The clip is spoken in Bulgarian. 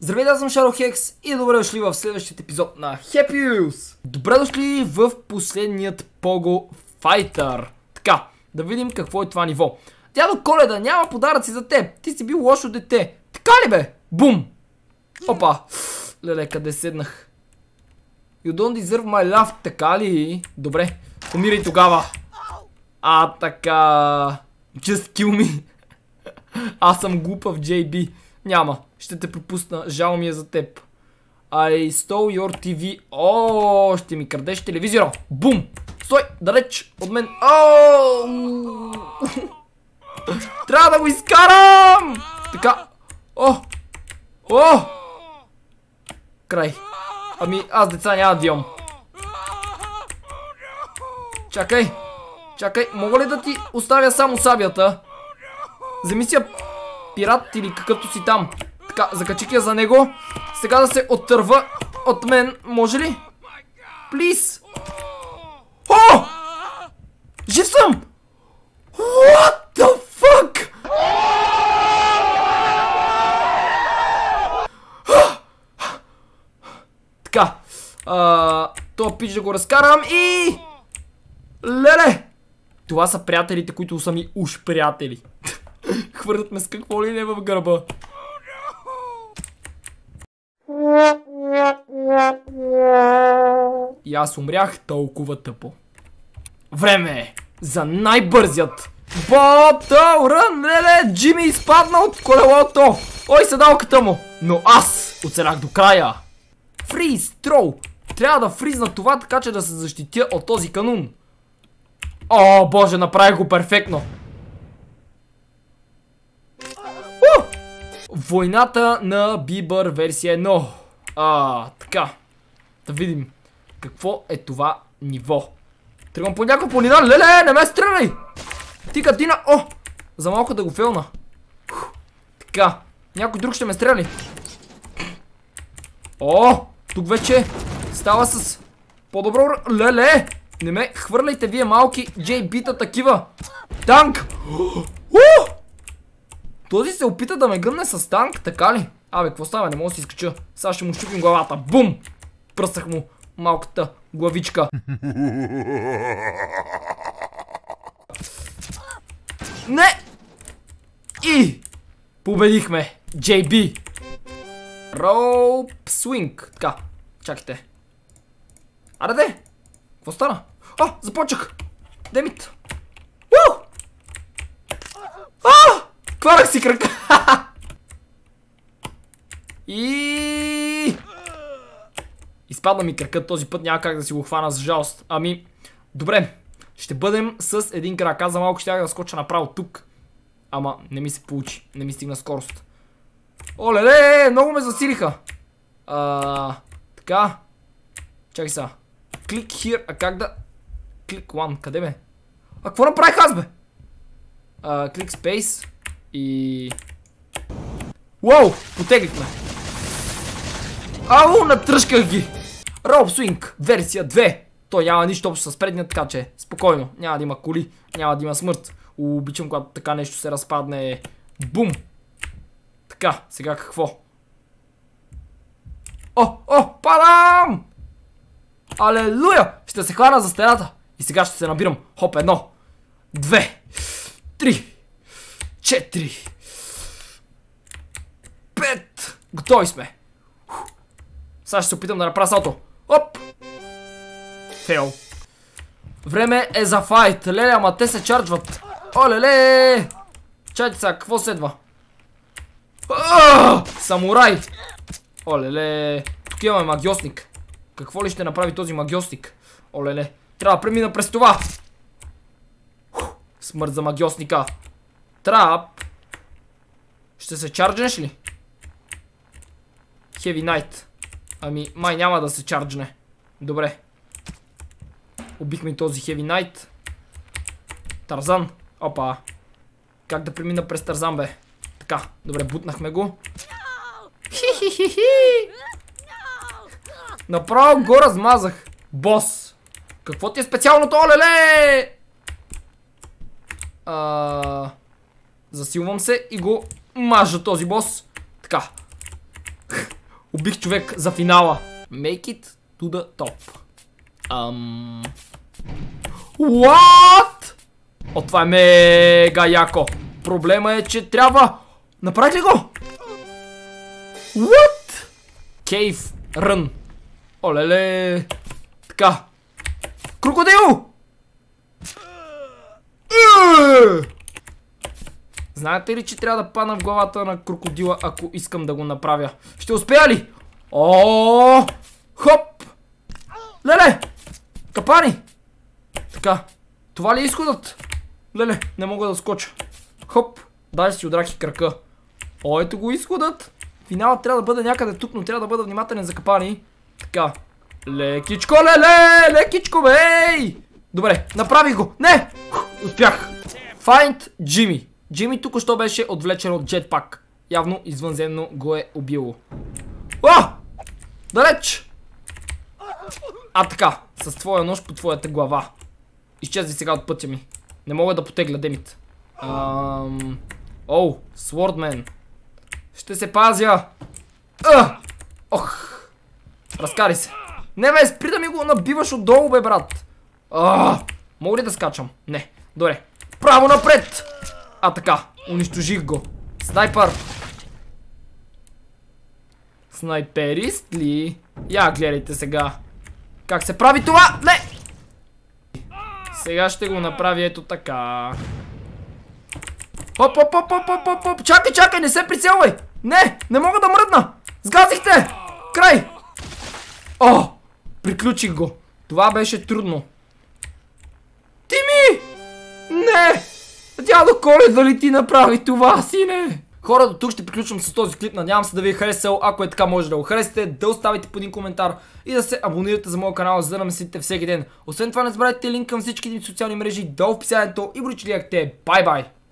Здравейте, аз съм Шаро Хекс и добре дошли в следващия епизод на Happy Wheels! Добре дошли в последният Pogo Fighter. Така, да видим какво е това ниво. Дядо Коледа, няма подаръци за теб. Ти си бил лошо дете. Така ли бе? Бум! Опа! Леле, къде седнах? You don't deserve my love, така ли? Добре, помирай тогава. А, така... Just kill me. Аз съм глупав, JB. Няма. Ще те пропусна. Жал ми е за теб. I stole your TV. Оооо, ще ми крадеш телевизора. Бум! Стой, далеч от мен. Оооо! Трябва да го изкарам! Така. О! О! Край. Ами, аз деца няма да имам. Чакай. Чакай, мога ли да ти оставя само сабията? Вземи си я пират или какъвто си там. Така, закачих я за него. Сега да се оттърва от мен. Може ли? Плиз! О! Жив съм! What the fuck? така. Това пич да го разкарам и... Леле! Това са приятелите, които са ми уж приятели. Хвърлят ме с какво ли не в гърба. И аз умрях толкова тъпо. Време е за най-бързият Ботъл Рънеле! Джимми изпадна от колелото! Ой, седалката му! Но аз оцелях до края! Фриз, трол! Трябва да фризна това, така че да се защитя от този канун. О, боже, направих го перфектно! Войната на Бибър версия 1. А, така. Да видим. Какво е това ниво? Тръгвам по някаква планина. Леле, не ме стреляй! Ти катина. О! За малко да го фелна. така. Някой друг ще ме стреляли. О! Тук вече става с по-добро... Леле! Не ме хвърляйте вие малки JB-та такива. Танк! Този се опита да ме гръмне с танк, така ли? Абе, какво става? Не мога да се изкача. Сега ще му щупим главата. Бум! Пръсах му малката главичка. Не! И! Победихме! JB! Роуп свинг. Така, чакайте. Аре де! Какво стана? А, започнах! Демит! Хванах си крака! И... Изпадна ми кракът, този път няма как да си го хвана за жалост. Ами, добре, ще бъдем с един крак. Аз за малко ще да скоча направо тук. Ама не ми се получи, не ми стигна скорост. Оле-ле, много ме засилиха. А, така. Чакай сега. Клик хир, а как да... Клик one, къде бе? А какво направих аз бе? А, клик space. И... Уау! Потеглихме! Ау! Натръшках ги! Роб версия 2! Той няма нищо общо с предния, така че спокойно. Няма да има коли, няма да има смърт. Обичам, когато така нещо се разпадне. Бум! Така, сега какво? О, о, падам! Алелуя! Ще се хвана за стената. И сега ще се набирам. Хоп, едно, две, три, Четири. Пет, Готови сме. Сега ще се опитам да направя салто. Оп! Фейл. Време е за файт. Леле, ама те се чарджват. Олеле! ле Чайте сега, какво следва? Самурай! оле Тук имаме магиосник. Какво ли ще направи този магиосник? Олеле, Трябва да премина през това! Смърт за магиосника! Трап. Ще се чарджнеш ли? Heavy Knight. Ами, май няма да се чарджне. Добре. Убихме този Heavy Knight. Тарзан. Опа. Как да премина през Тарзан, бе? Така, добре, бутнахме го. Направо го размазах. Бос. Какво ти е специалното, олеле? Ааа... Засилвам се и го мажа този бос. Така. Убих човек за финала. Make it to the top. Ам... What? О, това е мега яко. Проблема е, че трябва... Направих ли го? What? Cave Run. Олеле. Така. Крокодил! Знаете ли, че трябва да падна в главата на крокодила, ако искам да го направя? Ще успея ли? О, Хоп! Леле! Капани! Така. Това ли е изходът? Леле, не мога да скоча. Хоп! Дай си удрах и крака. О, ето го изходът. Финалът трябва да бъде някъде тук, но трябва да бъда внимателен за капани. Така. Лекичко, леле! Лекичко, бей! Добре, направих го. Не! Успях. Find Jimmy. Джимми тук още беше отвлечен от джетпак. Явно извънземно го е убило. О! Далеч! А така, с твоя нож по твоята глава. Изчезви сега от пътя ми. Не мога да потегля, демит. Ам... Оу, Свордмен. Ще се пазя. А! Ох. Разкари се. Не бе, спри да ми го набиваш отдолу, бе, брат. А! Мога ли да скачам? Не. Добре. Право напред! А така, унищожих го. Снайпер! Снайперист ли? Я гледайте сега. Как се прави това? Не! Сега ще го направи ето така. Оп, оп, оп, оп, оп, оп, оп. Чакай, чакай, не се прицелвай. Не, не мога да мръдна. Сгазихте. Край. О, приключих го. Това беше трудно. Ти ми! Не! Дядо Коле, дали ти направи това, сине? Хора, до тук ще приключвам с този клип. Надявам се да ви е харесал. Ако е така, може да го харесате, да оставите по един коментар и да се абонирате за моя канал, за да не мислите всеки ден. Освен това, не забравяйте линк към всичките ми социални мрежи долу в описанието и брочи Бай-бай!